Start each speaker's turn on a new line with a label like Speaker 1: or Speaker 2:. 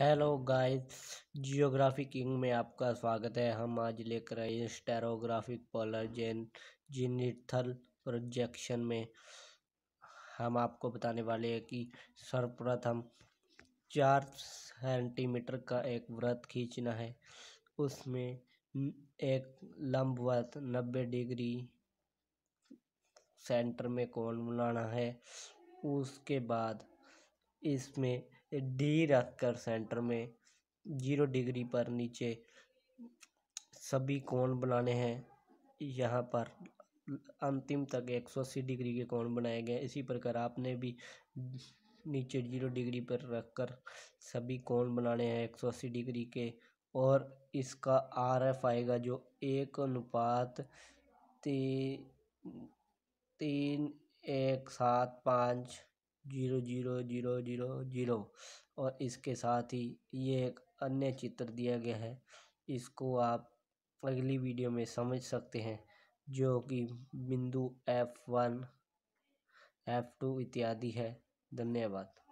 Speaker 1: hello guys geography king में आपका स्वागत है हम आज लेकर आए हैं स्टेरोग्राफिक पोलर जेन जिनिथल प्रोजेक्शन में हम आपको बताने वाले हैं कि सर्वप्रथम चार सेंटीमीटर का एक व्रत खींचना है उसमें एक लंब व्रत नब्बे डिग्री सेंटर में कोण बनाना है उसके बाद इसमें डी रख कर सेंटर में जीरो डिग्री पर नीचे सभी कोण बनाने हैं यहाँ पर अंतिम तक एक सौ अस्सी डिग्री के कोण बनाए गए इसी प्रकार आपने भी नीचे जीरो डिग्री पर रखकर सभी कोण बनाने हैं एक सौ अस्सी डिग्री के और इसका आर एफ आएगा जो एक अनुपात ती, तीन एक सात पाँच zero zero zero zero zero और इसके साथ ही ये एक अन्य चित्र दिया गया है इसको आप अगली वीडियो में समझ सकते हैं जो कि बिंदु एफ वन एफ टू इत्यादि है धन्यवाद